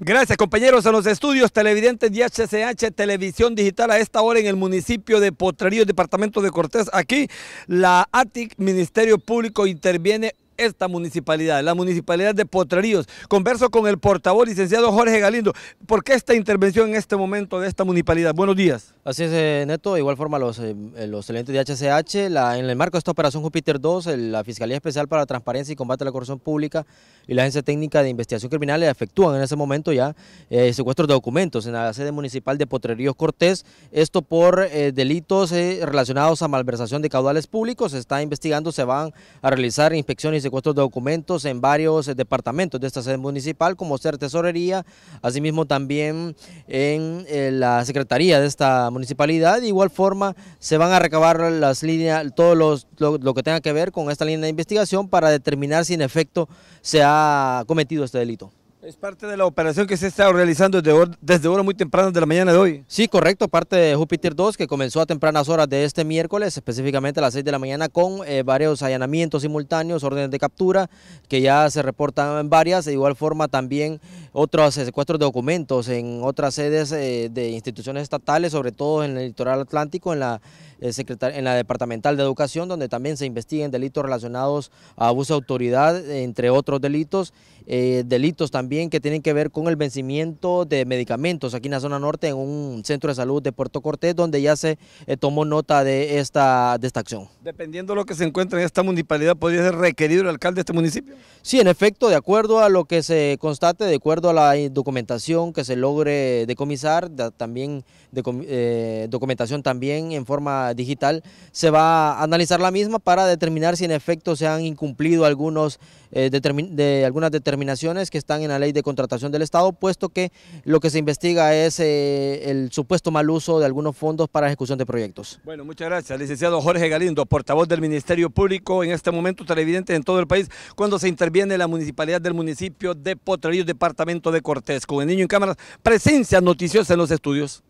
Gracias compañeros en los estudios televidentes de HCH Televisión Digital a esta hora en el municipio de Potrerío, departamento de Cortés. Aquí la ATIC, Ministerio Público, interviene esta municipalidad, la municipalidad de Potreríos. Converso con el portavoz licenciado Jorge Galindo. ¿Por qué esta intervención en este momento de esta municipalidad? Buenos días. Así es, eh, Neto. De igual forma, los, eh, eh, excelentes de HCH, en el marco de esta operación Júpiter 2, la Fiscalía Especial para la Transparencia y Combate a la Corrupción Pública y la Agencia Técnica de Investigación Criminal efectúan en ese momento ya secuestros de documentos en la sede municipal de Potreríos Cortés. Esto por delitos relacionados a malversación de caudales públicos. Se está investigando, se van a realizar inspecciones y de de documentos en varios eh, departamentos de esta sede municipal, como ser tesorería, asimismo también en eh, la secretaría de esta municipalidad. De igual forma, se van a recabar las líneas, todo los, lo que tenga que ver con esta línea de investigación para determinar si en efecto se ha cometido este delito. Es parte de la operación que se está realizando desde, hora, muy tempranas de la mañana de hoy. Sí, correcto, parte de Júpiter 2 que comenzó a tempranas horas de este miércoles, específicamente a las 6 de la mañana con eh, varios allanamientos simultáneos, órdenes de captura que ya se reportan en varias, de igual forma también otros secuestros de documentos en otras sedes eh, de instituciones estatales, sobre todo en el litoral atlántico, en la, eh, en la departamental de educación, donde también se investiguen delitos relacionados a abuso de autoridad, entre otros delitos, delitos también que tienen que ver con el vencimiento de medicamentos aquí en la zona norte, en un centro de salud de Puerto Cortés, donde ya se eh, tomó nota de esta, de acción. Dependiendo de lo que se encuentra en esta municipalidad, ¿podría ser requerido el alcalde de este municipio? Sí, en efecto, de acuerdo a lo que se constate, de acuerdo a la documentación que se logre decomisar, también de, eh, documentación también en forma digital, se va a analizar la misma para determinar si en efecto se han incumplido algunos, eh, de, algunas determinaciones que están en la ley de contratación del Estado, puesto que lo que se investiga es eh, el supuesto mal uso de algunos fondos para ejecución de proyectos. Bueno, muchas gracias, licenciado Jorge Galindo, portavoz del Ministerio Público, en este momento televidente en todo el país, cuando se interviene la municipalidad del municipio de Potrerillos, departamento de Cortés, con el niño en cámaras, presencia noticiosa en los estudios.